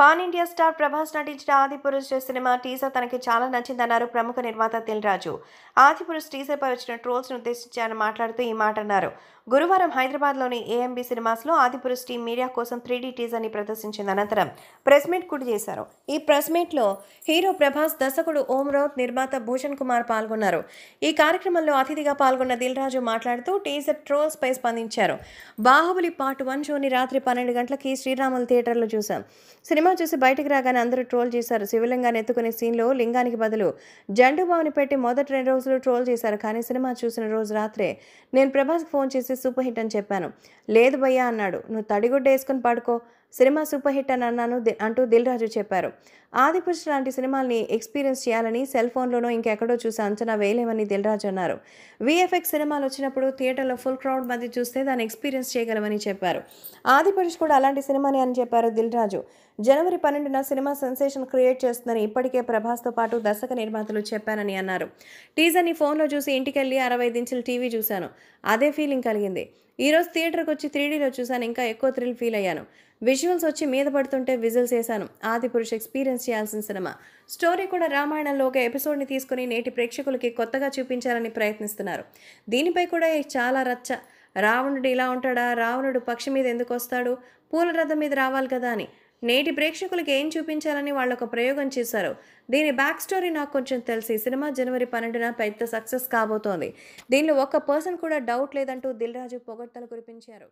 pan India star Prabhas నటించిన Adipurush cinema teaser తనకి చాలా నచ్చిందన్నారు ప్రముఖ నిర్మాత రాజు ఆదిపురుష్ పై వచ్చిన ను ఉద్దేశించి ఆయన మాట్లాడుతూ ఈ మాట అన్నారు గురువారం హైదరాబాద్లోని ఏఎంబీ సినిమాస్లో ఆదిపురుష్ టీం మీడియా కోసం త్రీడీ ని ప్రదర్శించిన అనంతరం ప్రెస్ మీట్ కూడా చేశారు ఈ ప్రెస్ మీట్లో హీరో ప్రభాస్ దర్శకుడు ఓం రౌత్ నిర్మాత భూషణ్ కుమార్ పాల్గొన్నారు ఈ కార్యక్రమంలో అతిథిగా పాల్గొన్న రాజు మాట్లాడుతూ టీజర్ ట్రోల్స్పై స్పందించారు బాహుబలి పార్ట్ వన్ షోని రాత్రి పన్నెండు గంటలకి శ్రీరాములు థియేటర్లో చూశాం సినిమా సినిమా చూసి బయటకు రాగానే అందరూ ట్రోల్ చేశారు శివలింగాన్ని ఎత్తుకునే సీన్లో లింగానికి బదులు జండు బావిని పెట్టి మొదటి రెండు రోజులు ట్రోల్ చేశారు కానీ సినిమా చూసిన రోజు రాత్రే నేను ప్రభాస్కి ఫోన్ చేసి సూపర్ హిట్ అని చెప్పాను లేదు భయ్యా అన్నాడు నువ్వు తడిగుడ్డ వేసుకుని పడుకో సినిమా సూపర్ హిట్ అని అన్నాను అంటూ దిల్ రాజు చెప్పారు ఆదిపురుష్ లాంటి సినిమాల్ని ఎక్స్పీరియన్స్ చేయాలని సెల్ ఫోన్లోనో ఇంకెక్కడో చూసి అంచనా వేయలేమని దిల్ రాజు అన్నారు విఎఫ్ఎక్స్ సినిమాలు వచ్చినప్పుడు థియేటర్లో ఫుల్ క్రౌడ్ మధ్య చూస్తే దాన్ని ఎక్స్పీరియన్స్ చేయగలమని చెప్పారు ఆదిపురుష్ కూడా అలాంటి సినిమానే అని చెప్పారు దిల్ రాజు జనవరి పన్నెండున సినిమా సెన్సేషన్ క్రియేట్ చేస్తుందని ఇప్పటికే ప్రభాస్తో పాటు దర్శక నిర్మాతలు చెప్పారని అన్నారు టీజర్ని ఫోన్లో చూసి ఇంటికెళ్ళి అరవై దించులు టీవీ చూశాను అదే ఫీలింగ్ కలిగింది ఈరోజు థియేటర్కి వచ్చి త్రీడీలో చూశాను ఇంకా ఎక్కువ థ్రిల్ ఫీల్ అయ్యాను విజువల్స్ వచ్చి మీద పడుతుంటే విజిల్స్ వేశాను ఆది పురుష ఎక్స్పీరియన్స్ చేయాల్సిన సినిమా స్టోరీ కూడా రామాయణంలో ఒక ఎపిసోడ్ని తీసుకుని నేటి ప్రేక్షకులకి కొత్తగా చూపించాలని ప్రయత్నిస్తున్నారు దీనిపై కూడా చాలా రచ్చ రావణుడు ఇలా ఉంటాడా రావణుడు పక్షి మీద ఎందుకు వస్తాడు పూల రథం మీద రావాలి కదా అని నేటి ప్రేక్షకులకి ఏం చూపించాలని వాళ్ళు ఒక ప్రయోగం చేశారు దీని బ్యాక్ స్టోరీ నాకు కొంచెం తెలిసి సినిమా జనవరి పన్నెండున పెద్ద సక్సెస్ కాబోతోంది దీనిలో ఒక్క పర్సన్ కూడా డౌట్ లేదంటూ దిల్ రాజు పొగడ్తలు కురిపించారు